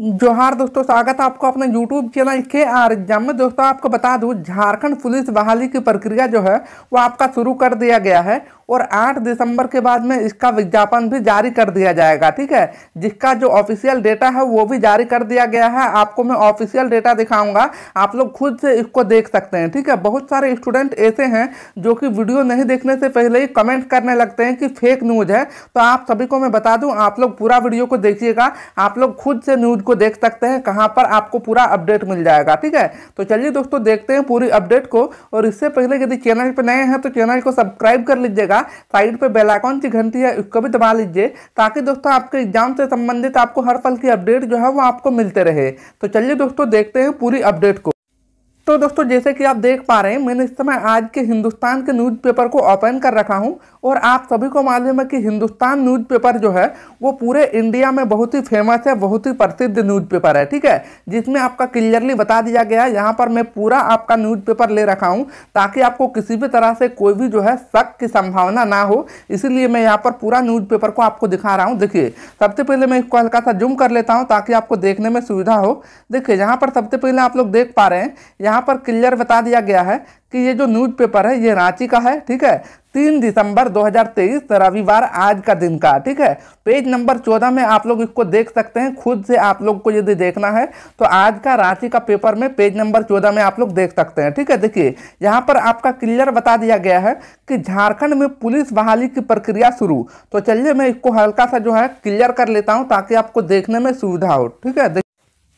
जोहार दोस्तों स्वागत है आपको अपने यूट्यूब चैनल के आर एग्जाम में दोस्तों आपको बता दूं झारखंड पुलिस बहाली की प्रक्रिया जो है वो आपका शुरू कर दिया गया है और 8 दिसंबर के बाद में इसका विज्ञापन भी जारी कर दिया जाएगा ठीक है जिसका जो ऑफिशियल डेटा है वो भी जारी कर दिया गया है आपको मैं ऑफिशियल डेटा दिखाऊंगा आप लोग खुद से इसको देख सकते हैं ठीक है बहुत सारे स्टूडेंट ऐसे हैं जो कि वीडियो नहीं देखने से पहले ही कमेंट करने लगते हैं कि फेक न्यूज़ है तो आप सभी को मैं बता दूँ आप लोग पूरा वीडियो को देखिएगा आप लोग खुद से न्यूज़ को देख सकते हैं कहाँ पर आपको पूरा अपडेट मिल जाएगा ठीक है तो चलिए दोस्तों देखते हैं पूरी अपडेट को और इससे पहले यदि चैनल पर नए हैं तो चैनल को सब्सक्राइब कर लीजिएगा होगा साइड पर बेलाइकॉन की घंटी है उसको भी दबा लीजिए ताकि दोस्तों आपके एग्जाम से संबंधित आपको हर पल की अपडेट जो है वो आपको मिलते रहे तो चलिए दोस्तों देखते हैं पूरी अपडेट को तो दोस्तों जैसे कि आप देख पा रहे हैं मैंने इस समय आज के हिंदुस्तान के न्यूज़पेपर को ओपन कर रखा हूं और आप सभी को मालूम है कि हिंदुस्तान न्यूज़पेपर जो है वो पूरे इंडिया में बहुत ही फेमस है बहुत ही प्रसिद्ध न्यूज़पेपर है ठीक है जिसमें आपका क्लियरली बता दिया गया है यहाँ पर मैं पूरा आपका न्यूज़पेपर ले रखा हूँ ताकि आपको किसी भी तरह से कोई भी जो है शक की संभावना ना हो इसीलिए मैं यहाँ पर पूरा न्यूज़पेपर को आपको दिखा रहा हूँ देखिए सबसे पहले मैं इसको हल्का सा जुम कर लेता हूँ ताकि आपको देखने में सुविधा हो देखिए यहाँ पर सबसे पहले आप लोग देख पा रहे हैं यहाँ यहाँ पर क्लियर बता दिया गया है कि ये जो न्यूज़पेपर है ये रांची का है ठीक है तीन दिसंबर 2023 हज़ार रविवार आज का दिन का ठीक है पेज नंबर चौदह में आप लोग इसको देख सकते हैं खुद से आप लोग को यदि देखना है तो आज का रांची का पेपर में पेज नंबर चौदह में आप लोग देख सकते हैं ठीक है देखिए यहाँ पर आपका क्लियर बता दिया गया है कि झारखंड में पुलिस बहाली की प्रक्रिया शुरू तो चलिए मैं इसको हल्का सा जो है क्लियर कर लेता हूँ ताकि आपको देखने में सुविधा हो ठीक है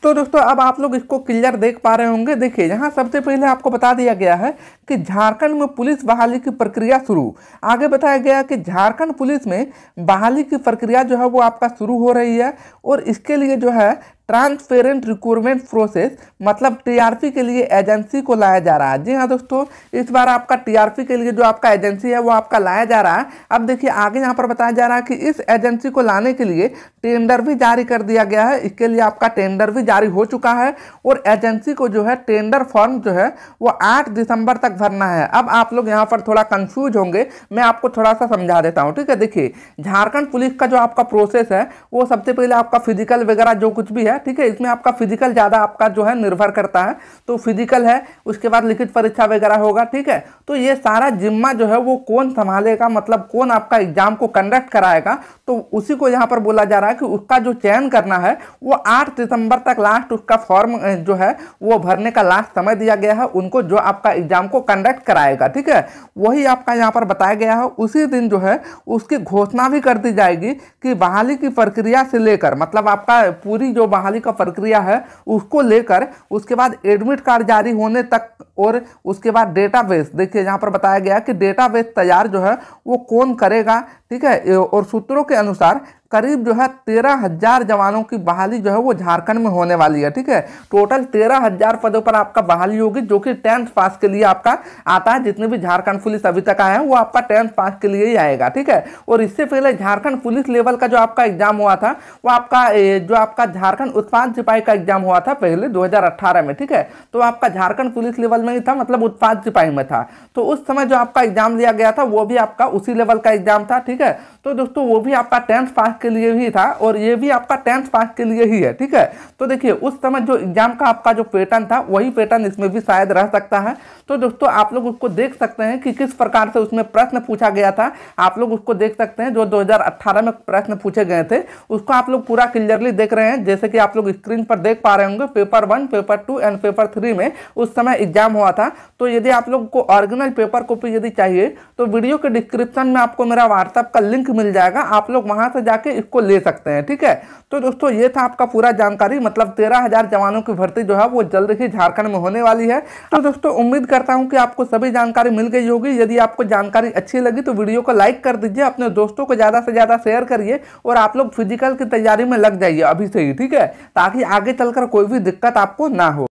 तो दोस्तों अब आप लोग इसको क्लियर देख पा रहे होंगे देखिए यहाँ सबसे पहले आपको बता दिया गया है कि झारखंड में पुलिस बहाली की प्रक्रिया शुरू आगे बताया गया कि झारखंड पुलिस में बहाली की प्रक्रिया जो है वो आपका शुरू हो रही है और इसके लिए जो है ट्रांसपेरेंट रिक्रूटमेंट प्रोसेस मतलब टीआरपी के लिए एजेंसी को लाया जा रहा है जी हाँ दोस्तों इस बार आपका टीआरपी के लिए जो आपका एजेंसी है वो आपका लाया जा रहा है अब देखिए आगे यहाँ पर बताया जा रहा है कि इस एजेंसी को लाने के लिए टेंडर भी जारी कर दिया गया है इसके लिए आपका टेंडर भी जारी हो चुका है और एजेंसी को जो है टेंडर फॉर्म जो है वो आठ दिसंबर तक भरना है अब आप लोग यहाँ पर थोड़ा कन्फ्यूज होंगे मैं आपको थोड़ा सा समझा देता हूँ ठीक है देखिए झारखंड पुलिस का जो आपका प्रोसेस है वो सबसे पहले आपका फिजिकल वगैरह जो कुछ भी है ठीक है इसमें आपका फिजिकल ज़्यादा आपका जो है निर्भर करता है तो फिजिकल है उसके बाद लिखित परीक्षा वगैरह होगा ठीक है तो ये सारा जिम्मा जो है वो कौन संभालेगा मतलब कौन आपका एग्जाम को कंडक्ट कराएगा तो उसी को यहाँ पर बोला जा रहा है कि उसका जो चयन करना है वो आठ दिसंबर तक लास्ट उसका फॉर्म जो है वो भरने का लास्ट समय दिया गया है उनको जो आपका एग्जाम को कंडक्ट कराएगा ठीक है वही आपका यहाँ पर बताया गया है उसी दिन जो है उसकी घोषणा भी कर दी जाएगी कि बहाली की प्रक्रिया से लेकर मतलब आपका पूरी जो बहाली का प्रक्रिया है उसको लेकर उसके बाद एडमिट कार्ड जारी होने तक और उसके बाद डेटाबेस देखिए यहाँ पर बताया गया कि डेटाबेस तैयार जो है वो कौन करेगा ठीक है और सूत्रों के अनुसार करीब जो है तेरह हजार जवानों की बहाली जो है वो झारखंड में होने वाली है ठीक है टोटल तेरह हजार पदों पर आपका बहाली होगी जो कि टेंथ पास के लिए आपका आता है जितने भी झारखंड पुलिस अभी तक आए हैं वो आपका टेंथ पास के लिए ही आएगा ठीक है और इससे पहले झारखंड पुलिस लेवल का जो आपका एग्जाम हुआ था वो आपका जो आपका झारखंड उत्पाद सिपाही का एग्जाम हुआ था पहले दो में ठीक है तो आपका झारखंड पुलिस लेवल में ही था मतलब उत्पाद सिपाही में था तो उस समय जो आपका एग्जाम लिया गया था वो भी आपका उसी लेवल का एग्जाम था ठीक है ठीक है तो दोस्तों वो भी आपका टेंथ पास के लिए ही था और ये भी आपका टेंथ पास के लिए ही है ठीक है तो देखिए उस समय जो एग्जाम का आपका जो पैटर्न था वही पैटर्न इसमें भी शायद रह सकता है तो दोस्तों आप लोग उसको देख सकते हैं कि किस प्रकार से उसमें प्रश्न पूछा गया था आप लोग उसको देख सकते हैं जो 2018 में प्रश्न पूछे गए थे उसको आप लोग पूरा क्लियरली देख रहे हैं जैसे कि आप लोग स्क्रीन पर देख पा रहे होंगे paper one paper two and paper three में उस समय एग्जाम हुआ था तो यदि आप लोग को ऑरिजिनल पेपर कॉपी यदि चाहिए तो वीडियो के डिस्क्रिप्शन में आपको मेरा व्हाट्सअप का लिंक मिल जाएगा आप लोग वहां से जाके इसको ले सकते हैं ठीक है तो दोस्तों ये था आपका पूरा जानकारी मतलब तेरह हज़ार जवानों की भर्ती जो है वो जल्द ही झारखंड में होने वाली है तो दोस्तों उम्मीद करता हूँ कि आपको सभी जानकारी मिल गई होगी यदि आपको जानकारी अच्छी लगी तो वीडियो को लाइक कर दीजिए अपने दोस्तों को ज़्यादा से ज़्यादा शेयर करिए और आप लोग फिजिकल की तैयारी में लग जाइए अभी से ही ठीक है ताकि आगे चलकर कोई भी दिक्कत आपको ना हो